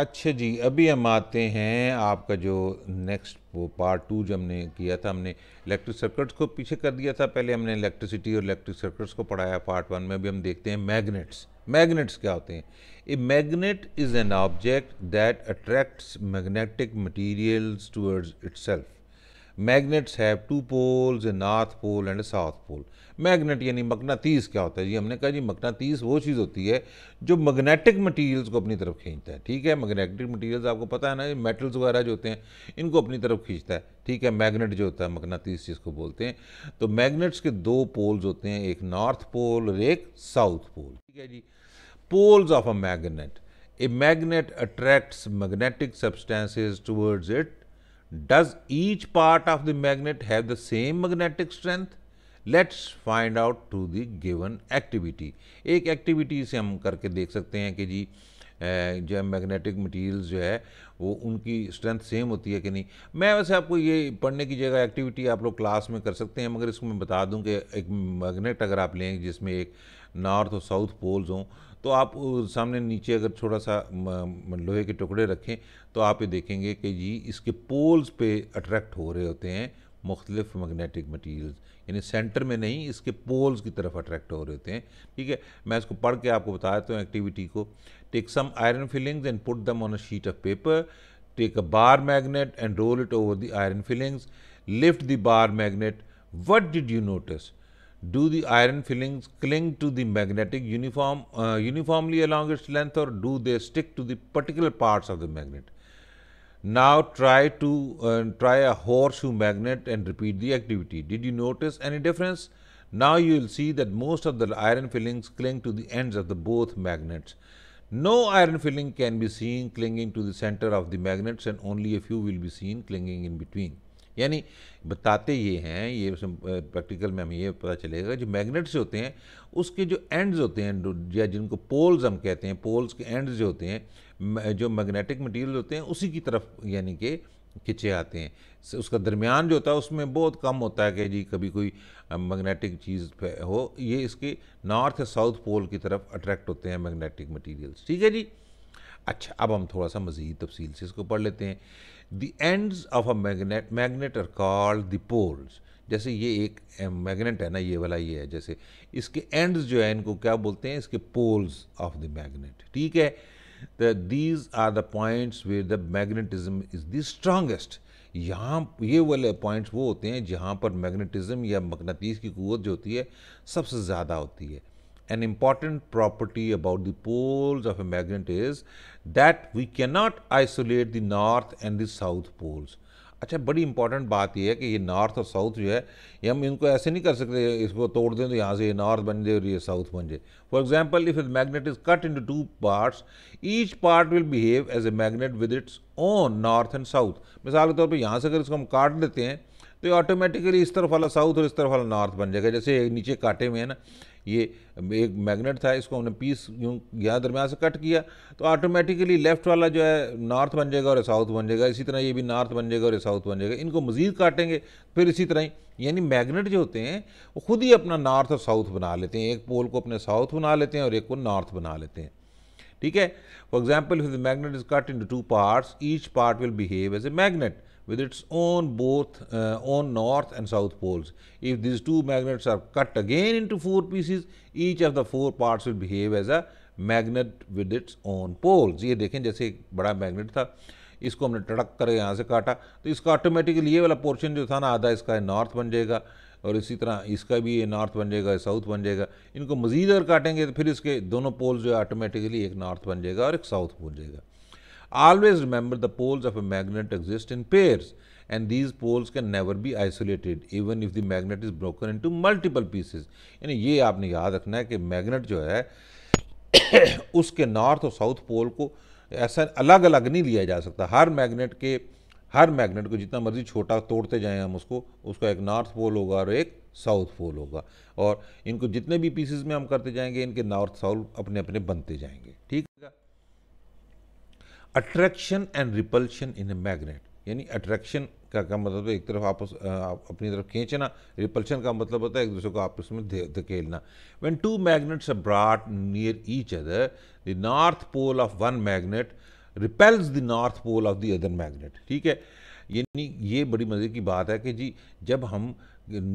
अच्छा जी अभी हम आते हैं आपका जो नेक्स्ट वो पार्ट टू जो हमने किया था हमने इलेक्ट्रिक सर्किट्स को पीछे कर दिया था पहले हमने इलेक्ट्रिसिटी और इलेक्ट्रिक सर्किट्स को पढ़ाया पार्ट वन में अभी हम देखते हैं मैग्नेट्स मैग्नेट्स क्या होते हैं a magnet is an object that attracts magnetic materials towards itself magnets have two poles a north pole and south pole magnet यानी मकनातीस क्या होता है जी हमने कहा जी मकनातीस वो चीज़ होती है जो मैग्नेटिक मटेरियल्स को अपनी तरफ खींचता है ठीक है मैग्नेटिक मटेरियल्स आपको पता है ना ये मेटल्स वगैरह जो होते हैं इनको अपनी तरफ खींचता है ठीक है मैग्नेट जो होता है मकनातीस जिसको बोलते हैं तो मैग्नेट्स के दो पोल्स होते हैं एक नॉर्थ पोल और एक साउथ पोल ठीक है जी poles of a magnet a magnet attracts magnetic substances towards it Does each part of the magnet have the same magnetic strength? Let's find out to the given activity एक activity से हम करके देख सकते हैं कि जी जो मैग्नेटिक मटेरियल्स जो है वो उनकी स्ट्रेंथ सेम होती है कि नहीं मैं वैसे आपको ये पढ़ने की जगह एक्टिविटी आप लोग क्लास में कर सकते हैं मगर इसको मैं बता दूं कि एक मैग्नेट अगर आप लें जिसमें एक नॉर्थ और साउथ पोल्स हों तो आप सामने नीचे अगर थोड़ा सा लोहे के टुकड़े रखें तो आप ये देखेंगे कि जी इसके पोल्स पे अट्रैक्ट हो रहे होते हैं मुख्तलिफ मैग्नेटिक मटेरियल्स यानी सेंटर में नहीं इसके पोल्स की तरफ अट्रैक्ट हो रहे होते हैं ठीक है मैं इसको पढ़ के आपको बता देता हूँ एक्टिविटी को take some iron filings and put them on a sheet of paper take a bar magnet and roll it over the iron filings lift the bar magnet what did you notice do the iron fillings cling to the magnetic uniform, uh, uniformly along its length or do they stick to the particular parts of the magnet? Now try to uh, try a horseshoe magnet and repeat the activity. Did you notice any difference? Now you will see that most of the iron fillings cling to the ends of the both magnets. No iron filling can be seen clinging to the center of the magnets and only a few will be seen clinging in between. यानी बताते ये हैं ये practical में हमें ये पता चलेगा जो मैग्नेट्स होते हैं उसके जो एंड्स होते हैं या जिनको पोल्स हम कहते हैं पोल्स के एंड्स जो होते हैं जो मैग्नेटिक मटेरियल होते हैं उसी की तरफ यानी कि खिंचे आते हैं उसका दरमियान जो होता है उसमें बहुत कम होता है कि जी कभी कोई मैग्नेटिक चीज़ हो ये इसके नॉर्थ या साउथ पोल की तरफ अट्रैक्ट होते हैं मैग्नेटिक मटीरियल्स ठीक है जी अच्छा अब हम थोड़ा सा मज़ीद तफसील से इसको पढ़ लेते हैं the end of a magnet magnet are called the poles जैसे ये एक मैग्नेट है ना ये वाला ये है जैसे इसके एंड्स जो है इनको क्या बोलते हैं इसके पोल्स ऑफ द मैग्नेट ठीक है these are the points where the magnetism is the strongest यहाँ ये वाले पॉइंट्स वो होते हैं जहाँ पर मैग्नेटिज्म या मकनतीस की क़ुत जो होती है सबसे ज़्यादा होती है an important property about the poles of a magnet is that we cannot isolate the north and the south poles. अच्छा बड़ी इंपॉर्टेंट बात यह है कि ये नॉर्थ और साउथ जो है ये हम इनको ऐसे नहीं कर सकते इसको तोड़ दें तो यहाँ से ये नॉर्थ बन जाए और ये साउथ बन जाए for example if magnet is cut in two parts each part will behave as a magnet with its own north and south मिसाल के तौर पर यहाँ से अगर इसको हम काट देते हैं तो ये ऑटोमेटिकली इस तरफ वाला साउथ और इस तरफ वाला नॉर्थ बन जाएगा जैसे नीचे काटे हुए हैं ना ये एक मैग्नेट था इसको हमने पीस यूँ यहाँ दरमियान से कट किया तो ऑटोमेटिकली लेफ्ट वाला जो है नॉर्थ बन जाएगा और साउथ बन जाएगा इसी तरह ये भी नॉर्थ बन जाएगा और साउथ बन जाएगा इनको मज़ीद काटेंगे फिर इसी तरह ही यानी मैग्नेट जो होते हैं वो खुद ही अपना नॉर्थ और साउथ बना लेते हैं एक पोल को अपने साउथ बना लेते हैं और एक को नॉर्थ बना लेते हैं ठीक है for example if the magnet is cut in two parts each part will behave as a magnet with its own both uh, own north and south poles. If these two magnets are cut again into four pieces, each of the four parts will behave as a magnet with its own poles. ye dekhen jaise ek bada magnet tha isko humne tadak kar yahan se kaata to iska automatically ye wala portion jo tha na aadha iska north ban jayega और इसी तरह इसका भी ये north बन जाएगा south बन जाएगा इनको मज़ीद अगर काटेंगे तो फिर इसके दोनों पोल जो है ऑटोमेटिकली एक नॉर्थ बन जाएगा और एक साउथ बन जाएगा Always remember the poles of a magnet exist in pairs and these poles can never be isolated even if the magnet is broken into multiple pieces. यानी ये आपने याद रखना है कि magnet जो है उसके नॉर्थ और साउथ पोल को ऐसा अलग अलग नहीं लिया जा सकता हर मैग्नेट के हर मैग्नेट को जितना मर्जी छोटा तोड़ते जाएं हम उसको उसका एक नॉर्थ पोल होगा और एक साउथ पोल होगा और इनको जितने भी पीसेस में हम करते जाएंगे इनके नॉर्थ साउथ अपने अपने बनते जाएंगे ठीक attraction and repulsion in a magnet यानी अट्रैक्शन का क्या मतलब है तो एक तरफ आपस आप अपनी तरफ खींचना रिपल्शन का मतलब होता है एक दूसरे को आपस में धकेलना when two magnets are brought near each other the north pole of one magnet repels the north pole of the other magnet ठीक है यानी ये बड़ी मज़े की बात है कि जी जब हम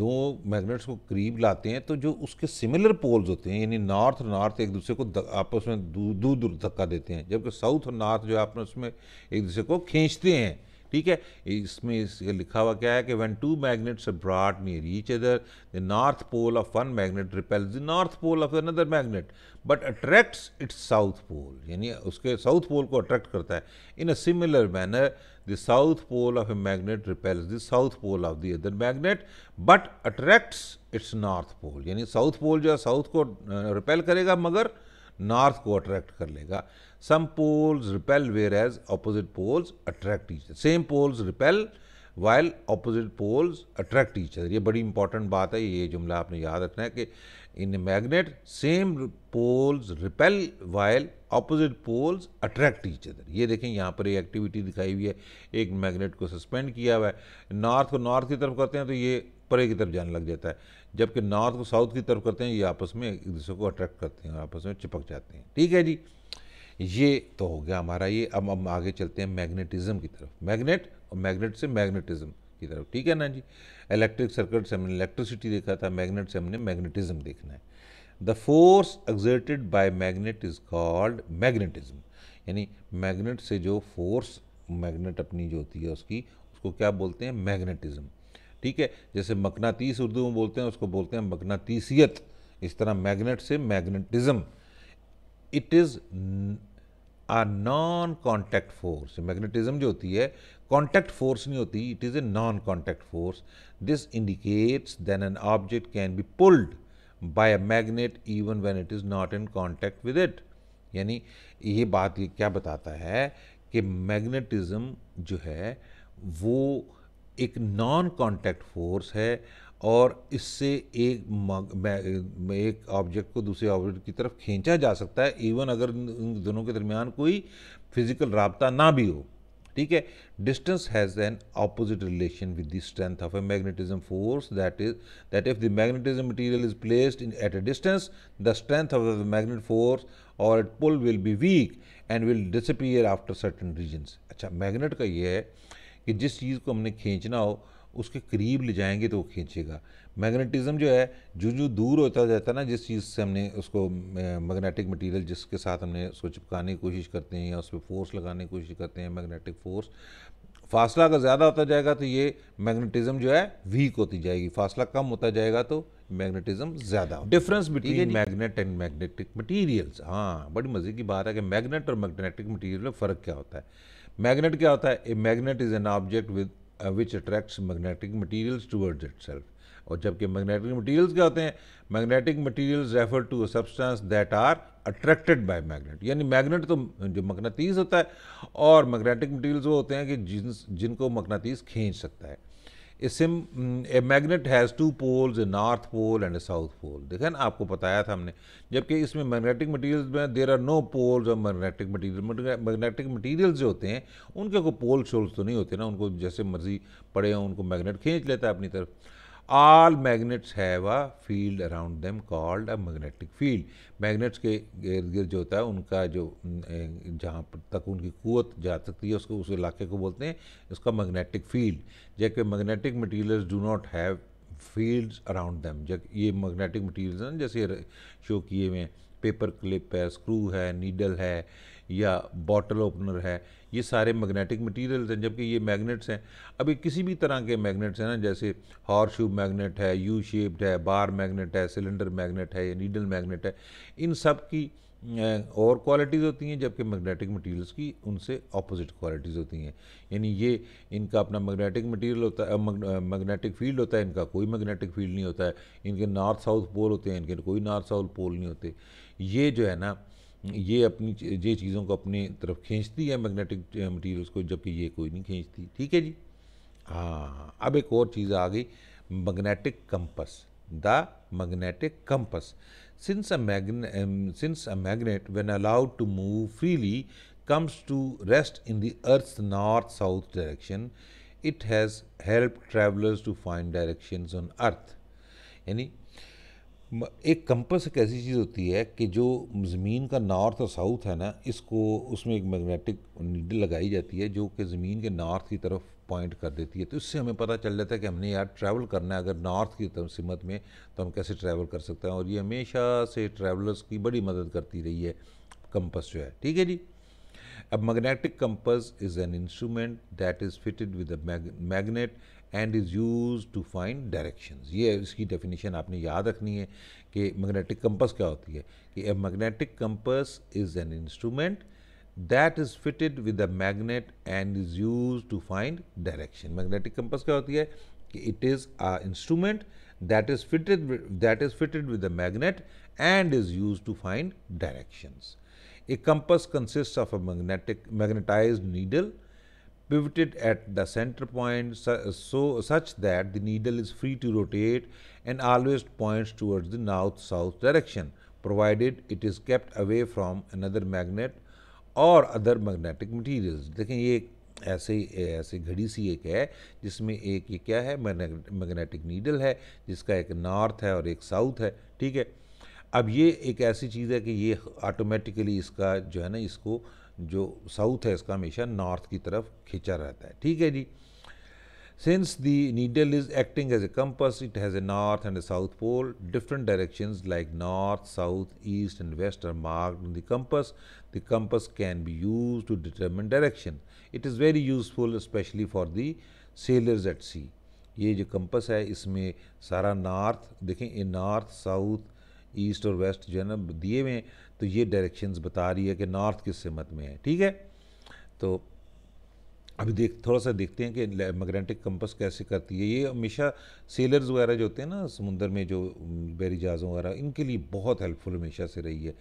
दो मैग्नेट्स को करीब लाते हैं तो जो उसके सिमिलर पोल्स होते हैं यानी नॉर्थ और नॉर्थ एक दूसरे को आपस में दूर दूर धक्का देते हैं जबकि साउथ और नॉर्थ जो है आपस में एक दूसरे को खींचते हैं ठीक है इसमें इस लिखा हुआ क्या है कि when two magnets brought near each other the north pole of one magnet repels the north pole of another magnet but attracts its south pole यानी उसके साउथ पोल को अट्रैक्ट करता है in a similar manner the south pole of a magnet repels the south pole of the other magnet but attracts its north pole यानी south पोल जो है south को repel करेगा मगर नॉर्थ को अट्रैक्ट कर लेगा same poles repel whereas opposite poles attract each other same poles repel while opposite poles attract each other ये बड़ी इंपॉर्टेंट बात है ये जुमला आपने याद रखना है कि इन magnet same poles repel while opposite poles attract each other ये देखें यहाँ पर एक एक्टिविटी दिखाई हुई है एक मैग्नेट को सस्पेंड किया हुआ है नॉर्थ को नॉर्थ की तरफ करते हैं तो ये परे की तरफ जाने लग जाता है जबकि नॉर्थ को साउथ की तरफ करते हैं ये आपस में एक दूसरे को अट्रैक्ट करते हैं और आपस में चिपक जाते हैं ठीक है जी ये तो हो गया हमारा ये अब हम आगे चलते हैं मैग्नेटिज्म की तरफ मैग्नेट और मैग्नेट से मैग्नेटिज्म की तरफ ठीक है ना जी इलेक्ट्रिक सर्किट से हमने इलेक्ट्रिसिटी देखा था मैग्नेट से हमने मैग्नेटिज्म देखना है the force exerted by magnet is called magnetism यानी मैग्नेट से जो फोर्स मैग्नेट अपनी जो होती है उसकी उसको क्या बोलते हैं मैग्नेटिज्म ठीक है जैसे मकनातीस उर्दू में बोलते हैं उसको बोलते हैं मकनातीसियत इस तरह मैग्नेट से magnetism it is a non contact force magnetism जो होती है कॉन्टैक्ट फोर्स नहीं होती it is a non contact force this indicates that an object can be pulled by a magnet even when it is not in contact with it यानी ये बात ये क्या बताता है कि मैग्नेटिज्म जो है वो एक नॉन कॉन्टैक्ट फोर्स है और इससे एक एक ऑब्जेक्ट को दूसरे ऑब्जेक्ट की तरफ खींचा जा सकता है इवन अगर इन दोनों के दरमियान कोई फिजिकल रबता ना भी हो ठीक है distance has an opposite relation with the strength of a magnetism force that is that if the magnetism material is placed in at a distance the strength of the magnet force और it pull will be weak and will disappear after certain reasons अच्छा magnet का ये है कि जिस चीज़ को हमने खींचना हो उसके करीब ले जाएंगे तो वो खींचेगा मैग्नेटिज़्म जो है जो जो दूर होता जाता है ना जिस चीज़ से हमने उसको मैग्नेटिक मटेरियल जिसके साथ हमने उसको चिपकाने की कोशिश करते हैं या उस पर फोर्स लगाने की कोशिश करते हैं मैग्नेटिक फोर्स फासला अगर ज़्यादा होता जाएगा तो ये मैग्नेटिज़्म जो है वीक होती जाएगी फासला कम होता जाएगा तो मैग्नेटिज्म ज़्यादा difference between magnet and magnetic materials हाँ बड़ी मज़े की बात है कि मैग्नेट और मैग्नेटिक मटीरियल में फ़र्क क्या होता है मैग्नेट क्या होता है a magnet is an object with which attracts magnetic materials towards it self और जबकि मैग्नेटिक मटीरियल्स क्या होते हैं magnetic materials refer to substance that are attracted by magnet यानी मैग्नेट तो जो मकनातीस होता है और मैग्नेटिक मटीरियल्स वो होते हैं कि जिन जिनको मकनातीस खींच सकता है ए सिम a magnet has two poles a north pole and a south pole देखा ना आपको बताया था हमने जबकि इसमें मैग्नेटिक मटेरियल्स में देर आर नो पोल्स और मैग्नेटिक मटेरियल मैग्नेटिक मटीरियल जो होते हैं उनके को पोल शोल्स तो नहीं होते ना उनको जैसे मर्जी पड़े हैं उनको मैग्नेट खींच लेता है अपनी तरफ all magnets have a field around them called a magnetic field magnets के इर्द गिर्द जो होता है उनका जो जहाँ तक उनकी कुत जा सकती है उसको उस इलाके को बोलते हैं उसका मैग्नेटिक फील्ड जबकि magnetic material do not have field around them जब ये मैग्नेटिक मटीरियल जैसे शो किए हुए पेपर क्लिप है स्क्रू है नीडल है या बॉटल ओपनर है ये सारे मैग्नेटिक मटेरियल्स हैं जबकि ये मैग्नेट्स हैं अभी किसी भी तरह के मैग्नेट्स हैं ना जैसे हॉर शू मैगनेट है यू शेप्ड है बार मैग्नेट है सिलेंडर मैग्नेट है या नीडल मैगनेट है इन सब की और क्वालिटीज़ होती हैं जबकि मैग्नेटिक मटेरियल्स की उनसे ऑपोजिट क्वालिटीज़ होती हैं यानी ये इनका अपना मैग्नेटिक मटेरियल होता है मैग्नेटिक फील्ड होता है इनका कोई मैग्नेटिक फील्ड नहीं होता है इनके नॉर्थ साउथ पोल होते हैं इनके कोई नॉर्थ साउथ पोल नहीं होते ये जो है ना ये अपनी ये चीज़ों को अपनी तरफ खींचती है मैग्नेटिक मटेरियल्स को जबकि ये कोई नहीं खींचती ठीक है जी हाँ अब एक और चीज़ आ गई magnetic compass the magnetic compass since a मैग्न since a magnet when allowed to move freely comes to rest in the earth north south direction it has help travellers to find direction on earth यानी एक compass एक ऐसी चीज़ होती है कि जो ज़मीन का नॉर्थ और साउथ है ना इसको उसमें एक मैग्नेटिक नीडल लगाई जाती है जो कि ज़मीन के नॉर्थ की तरफ पॉइंट कर देती है तो इससे हमें पता चल जाता है कि हमने यार ट्रैवल करना है अगर नॉर्थ की तरफ सिमत में तो हम कैसे ट्रैवल कर सकते हैं और ये हमेशा से ट्रैवलर्स की बड़ी मदद करती रही है कंपस जो है ठीक है जी अब magnetic compass is an instrument that is fitted with magnet and is use to find direction ये इसकी डेफिनेशन आपने याद रखनी है कि मैग्नेटिक कंपस क्या होती है कि a magnetic compass is an instrument that is fitted with a magnet and is use to find direction magnetic compass क्या होती है कि it is a instrument that is fitted that is fitted with a magnet and is use to find directions A compass consists of a magnetic magnetized needle pivoted at the center point so such that the needle is free to rotate and always points towards the north-south direction provided it is kept away from another magnet or other magnetic materials dekhen ye ऐसे ऐसे घड़ी सी एक है जिसमें एक ये क्या है मैग्नेटिक नीडल है जिसका एक नॉर्थ है और एक साउथ है ठीक है अब ये एक ऐसी चीज़ है कि ये ऑटोमेटिकली इसका जो है ना इसको जो साउथ है इसका हमेशा नॉर्थ की तरफ खींचा रहता है ठीक है जी since the needle is acting as a compass it has a north and a south pole different direction like north south east and west are marked in the compass the compass can be use to determine direction it is very useful specially for the sailors at sea ये जो compass है इसमें सारा north देखें ये north south east और west जो है ना दिए हुए हैं तो ये डायरेक्शंस बता रही है कि नॉर्थ किस सिमत में है ठीक है तो अभी देख थोड़ा सा देखते हैं कि मैग्नेटिक कंपस कैसे करती है ये हमेशा सेलर्स वगैरह जो होते हैं ना समुंदर में जो बैरी जहाज़ों वगैरह इनके लिए बहुत हेल्पफुल हमेशा से रही है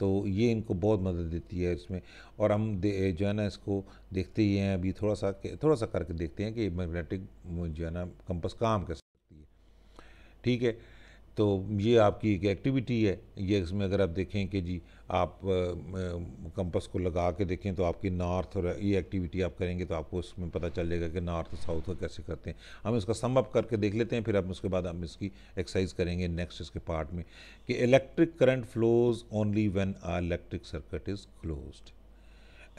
तो ये इनको बहुत मदद देती है इसमें और हम जो है ना इसको देखते ही हैं अभी थोड़ा सा थोड़ा सा करके देखते हैं कि मैग्नेटिक जो है ना कंपस काम कर सकती है ठीक है तो ये आपकी एक एक्टिविटी है ये इसमें अगर आप देखें कि जी आप कंपस को लगा के देखें तो आपकी नॉर्थ और ये एक्टिविटी आप करेंगे तो आपको उसमें पता चल जाएगा कि नॉर्थ साउथ कैसे करते हैं हम इसका सम अप करके देख लेते हैं फिर हम उसके बाद हम इसकी एक्सरसाइज करेंगे नेक्स्ट इसके पार्ट में कि electric current flows only when a electric circuit is closed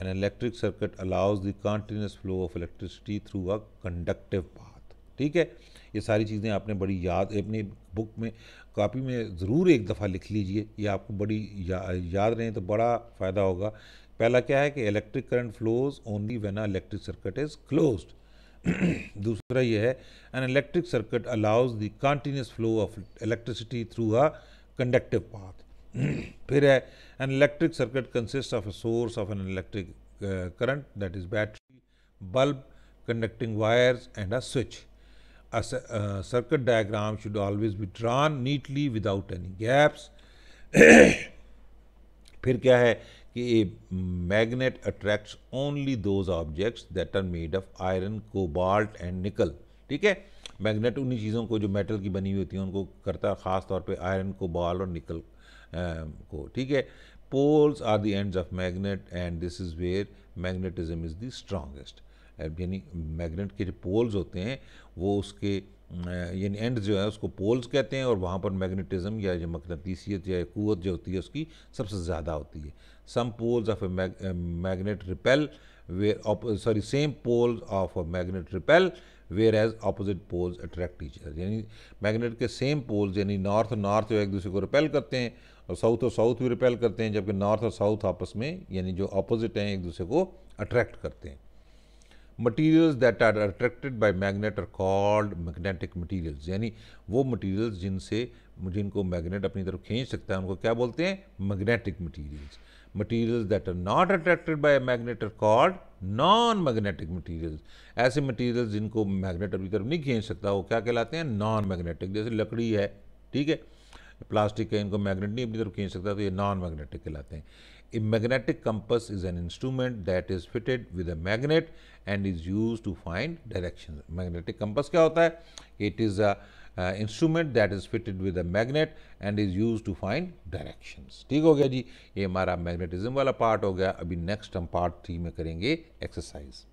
an electric circuit allows the continuous flow of electricity through a conductive path ठीक है ये सारी चीज़ें आपने बड़ी याद अपनी बुक में कापी में ज़रूर एक दफ़ा लिख लीजिए ये आपको बड़ी या, याद रहें तो बड़ा फ़ायदा होगा पहला क्या है कि electric current flows only when a electric circuit is close दूसरा ये है an electric circuit allows the continuous flow of electricity through a conductive path फिर है an electric circuit consist of a source of an electric current that is battery bulb conducting wires and a switch a, a circuit diagram should always be drawn neatly without any gaps फिर क्या है कि a magnet attracts only those objects that are made of iron cobalt and nickel ठीक है magnet उन्हीं चीज़ों को जो मेटल की बनी हुई होती है उनको करता है ख़ास तौर पे आयरन कोबाल और निकल को ठीक है poles are the ends of magnet and this is where magnetism is the strongest यानी मैग्नेट के जो पोल्स होते हैं वो उसके यानी एंड जो है उसको पोल्स कहते हैं और वहाँ पर मैग्नेटिज्म या जो मकनतीसीत या कुत जो होती है उसकी सबसे ज़्यादा होती है same poles of a magnet repel where sorry same poles of a magnet repel whereas opposite poles attract each other यानी मैग्नेट के सेम पोल्स यानी नॉर्थ नॉर्थ जो एक दूसरे को रिपेल करते हैं और साउथ और साउथ भी रिपेल करते हैं जबकि नॉर्थ और साउथ आपस में यानी जो अपोजिट हैं एक दूसरे को अट्रैक्ट करते हैं materials that are attracted by magnet are called magnetic materials यानी वो मटेरियल्स जिनसे जिनको मैग्नेट अपनी तरफ खींच सकता है उनको क्या बोलते हैं magnetic materials materials that are not attracted by magnet are called non magnetic materials ऐसे मटेरियल्स जिनको मैग्नेट अपनी तरफ नहीं खींच सकता वो क्या कहलाते हैं नॉन मैग्नेटिक जैसे लकड़ी है ठीक है प्लास्टिक है इनको मैग्नेट नहीं अपनी तरफ खींच सकता तो ये नॉन मैग्नेटिक कहलाते हैं A magnetic compass is an instrument that is fitted with a magnet and is used to find directions. Magnetic compass kya hota hai It is a uh, instrument that is fitted with a magnet and is used to find directions. theek ho gaya ji ye hamara magnetism wala part ho gaya abhi next hum part 3 mein karenge exercise.